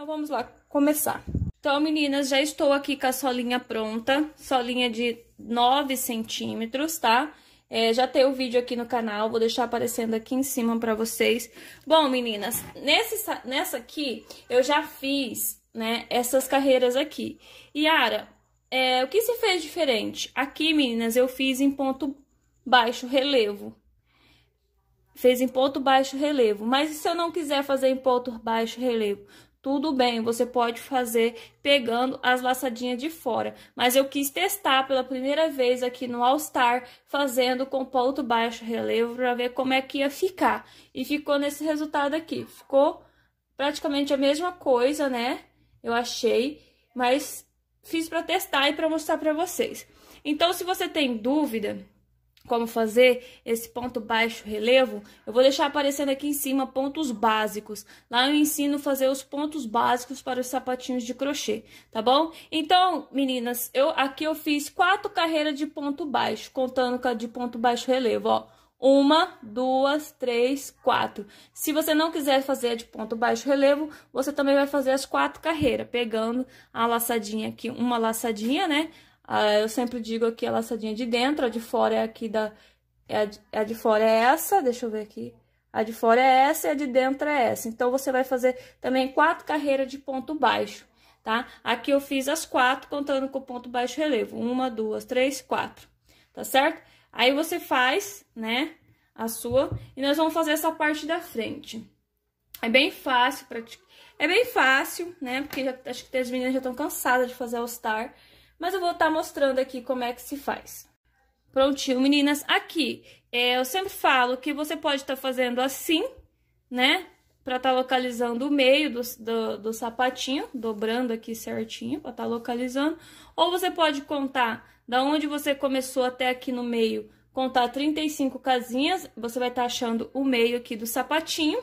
Então vamos lá começar. Então, meninas, já estou aqui com a solinha pronta, solinha de 9 centímetros, tá? É, já tem o vídeo aqui no canal, vou deixar aparecendo aqui em cima pra vocês. Bom, meninas, nesse, nessa aqui eu já fiz, né, essas carreiras aqui. Yara, é, o que se fez diferente? Aqui, meninas, eu fiz em ponto baixo relevo. Fez em ponto baixo relevo, mas se eu não quiser fazer em ponto baixo relevo? Tudo bem, você pode fazer pegando as laçadinhas de fora, mas eu quis testar pela primeira vez aqui no All Star, fazendo com ponto baixo relevo para ver como é que ia ficar. E ficou nesse resultado aqui, ficou praticamente a mesma coisa, né? Eu achei, mas fiz para testar e para mostrar para vocês. Então, se você tem dúvida, como fazer esse ponto baixo relevo, eu vou deixar aparecendo aqui em cima pontos básicos. Lá eu ensino a fazer os pontos básicos para os sapatinhos de crochê, tá bom? Então, meninas, eu aqui eu fiz quatro carreiras de ponto baixo, contando com a de ponto baixo relevo, ó. Uma, duas, três, quatro. Se você não quiser fazer de ponto baixo relevo, você também vai fazer as quatro carreiras, pegando a laçadinha aqui, uma laçadinha, né? Ah, eu sempre digo aqui a laçadinha de dentro, a de fora é aqui da... É a, de, fora é essa, deixa eu ver aqui. A de fora é essa e a de dentro é essa. Então, você vai fazer também quatro carreiras de ponto baixo, tá? Aqui eu fiz as quatro, contando com o ponto baixo relevo. Uma, duas, três, quatro, tá certo? Aí, você faz, né, a sua, e nós vamos fazer essa parte da frente. É bem fácil, praticar. É bem fácil, né, porque já, acho que as meninas já estão cansadas de fazer all star, mas eu vou estar tá mostrando aqui como é que se faz. Prontinho, meninas. Aqui, é, eu sempre falo que você pode estar tá fazendo assim, né? Pra estar tá localizando o meio do, do, do, sapatinho, dobrando aqui certinho pra estar tá localizando. Ou você pode contar da onde você começou até aqui no meio, contar 35 casinhas, você vai estar tá achando o meio aqui do sapatinho,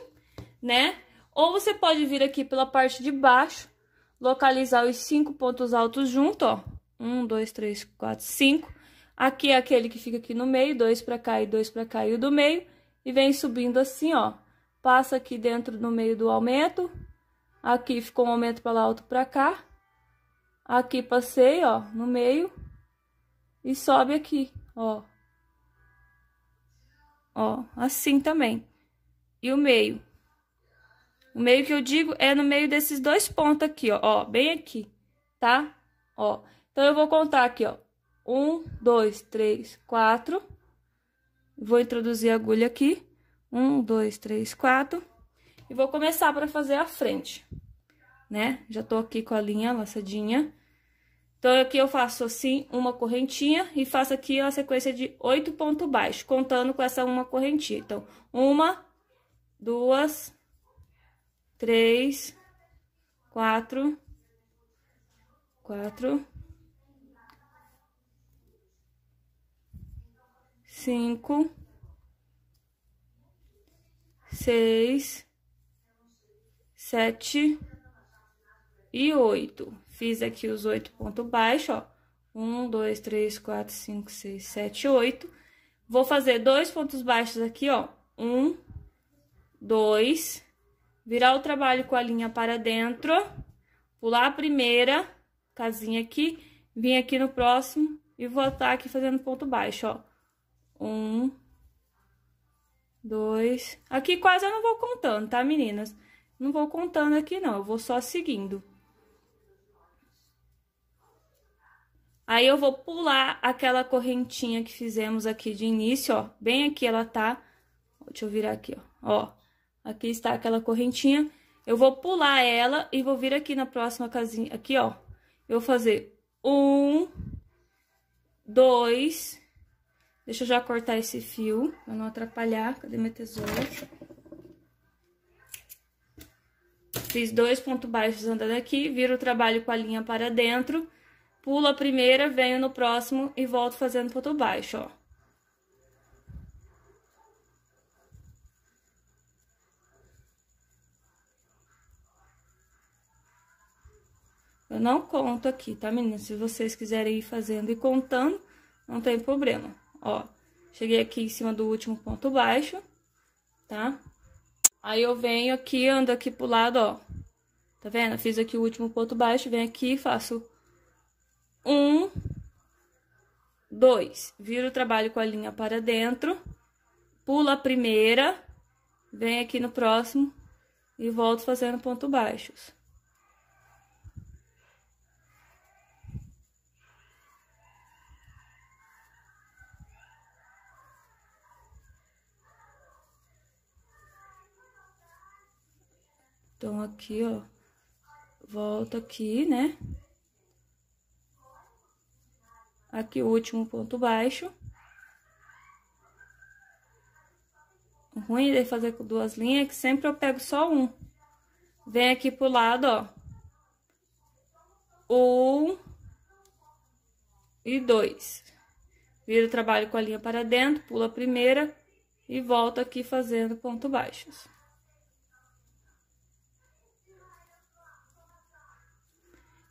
né? Ou você pode vir aqui pela parte de baixo, localizar os cinco pontos altos junto, ó. Um, dois, três, quatro, cinco. Aqui é aquele que fica aqui no meio, dois para cá e dois para cá e o do meio. E vem subindo assim, ó. Passa aqui dentro no meio do aumento. Aqui ficou um aumento para lá, outro para cá. Aqui passei, ó, no meio. E sobe aqui, ó. Ó, assim também. E o meio. O meio que eu digo é no meio desses dois pontos aqui, ó. ó bem aqui, tá? Ó. Então, eu vou contar aqui, ó. Um, dois, três, quatro. Vou introduzir a agulha aqui. Um, dois, três, quatro. E vou começar para fazer a frente, né? Já tô aqui com a linha laçadinha. Então, aqui eu faço assim uma correntinha e faço aqui a sequência de oito pontos baixos, contando com essa uma correntinha. Então, uma, duas, três, quatro, quatro, cinco, seis, sete e oito. Fiz aqui os oito pontos baixos, ó. Um, dois, três, quatro, cinco, seis, sete, oito. Vou fazer dois pontos baixos aqui, ó. Um, dois. Virar o trabalho com a linha para dentro. Pular a primeira casinha aqui. Vim aqui no próximo e vou estar aqui fazendo ponto baixo, ó. Um, dois. Aqui quase eu não vou contando, tá, meninas? Não vou contando aqui, não. Eu vou só seguindo. Aí, eu vou pular aquela correntinha que fizemos aqui de início, ó. Bem aqui ela tá. Deixa eu virar aqui, ó. Ó, aqui está aquela correntinha. Eu vou pular ela e vou vir aqui na próxima casinha, aqui, ó. Eu vou fazer um, dois, Deixa eu já cortar esse fio, pra não atrapalhar. Cadê minha tesoura? Fiz dois pontos baixos andando aqui, viro o trabalho com a linha para dentro, pulo a primeira, venho no próximo e volto fazendo ponto baixo, ó. Eu não conto aqui, tá, meninas? Se vocês quiserem ir fazendo e contando, não tem problema. Ó, cheguei aqui em cima do último ponto baixo, tá? Aí eu venho aqui, ando aqui pro lado, ó. Tá vendo? Fiz aqui o último ponto baixo, venho aqui, faço um, dois. Viro o trabalho com a linha para dentro, pula a primeira, venho aqui no próximo e volto fazendo ponto baixos. Então, aqui, ó, volta aqui, né? Aqui o último ponto baixo. O ruim de fazer com duas linhas é que sempre eu pego só um. Vem aqui pro lado, ó. Um e dois. Vira o trabalho com a linha para dentro, pula a primeira e volta aqui fazendo ponto baixos.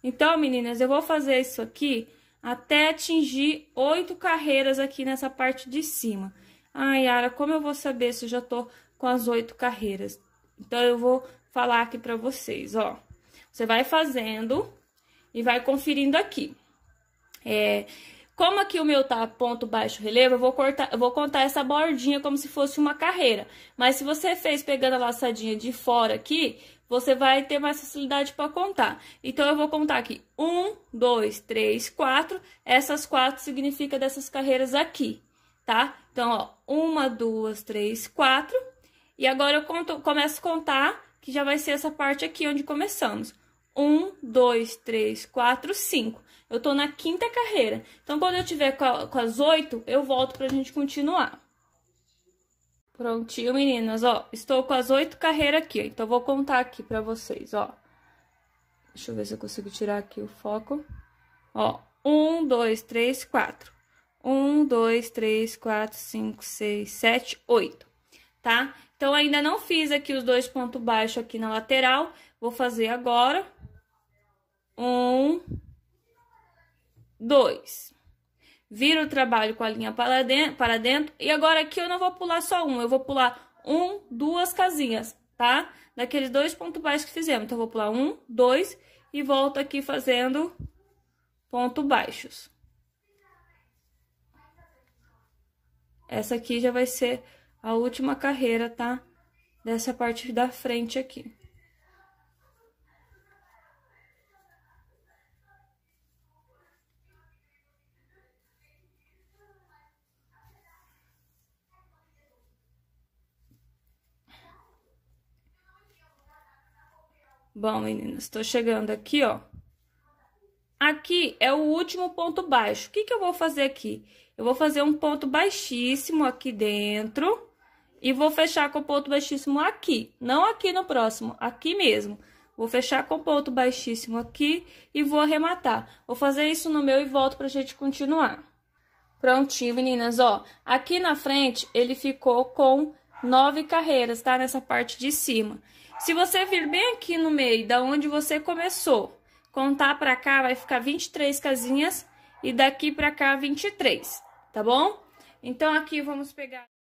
Então, meninas, eu vou fazer isso aqui até atingir oito carreiras aqui nessa parte de cima. Ai, Yara, como eu vou saber se eu já tô com as oito carreiras? Então, eu vou falar aqui pra vocês, ó. Você vai fazendo e vai conferindo aqui. É, como aqui o meu tá ponto baixo relevo, eu vou, cortar, eu vou contar essa bordinha como se fosse uma carreira. Mas se você fez pegando a laçadinha de fora aqui, você vai ter mais facilidade para contar. Então, eu vou contar aqui: um, dois, três, quatro. Essas quatro significa dessas carreiras aqui, tá? Então, ó, uma, duas, três, quatro. E agora eu conto, começo a contar, que já vai ser essa parte aqui onde começamos. Um, dois, três, quatro, cinco. Eu tô na quinta carreira. Então, quando eu tiver com, a, com as oito, eu volto pra gente continuar. Prontinho, meninas, ó. Estou com as oito carreiras aqui, Então, vou contar aqui pra vocês, ó. Deixa eu ver se eu consigo tirar aqui o foco. Ó, um, dois, três, quatro. Um, dois, três, quatro, cinco, seis, sete, oito, tá? Então, ainda não fiz aqui os dois pontos baixos aqui na lateral. Vou fazer agora. Um, dois vira o trabalho com a linha para dentro, para dentro. E agora aqui eu não vou pular só um, eu vou pular um, duas casinhas, tá? Daqueles dois pontos baixos que fizemos. Então, eu vou pular um, dois e volto aqui fazendo pontos baixos. Essa aqui já vai ser a última carreira, tá? Dessa parte da frente aqui. Bom, meninas, estou chegando aqui, ó. Aqui é o último ponto baixo. O que, que eu vou fazer aqui? Eu vou fazer um ponto baixíssimo aqui dentro e vou fechar com ponto baixíssimo aqui. Não aqui no próximo, aqui mesmo. Vou fechar com ponto baixíssimo aqui e vou arrematar. Vou fazer isso no meu e volto pra gente continuar. Prontinho, meninas, ó. Aqui na frente ele ficou com nove carreiras, tá? Nessa parte de cima. Se você vir bem aqui no meio, da onde você começou, contar para cá, vai ficar 23 casinhas e daqui para cá 23, tá bom? Então, aqui vamos pegar...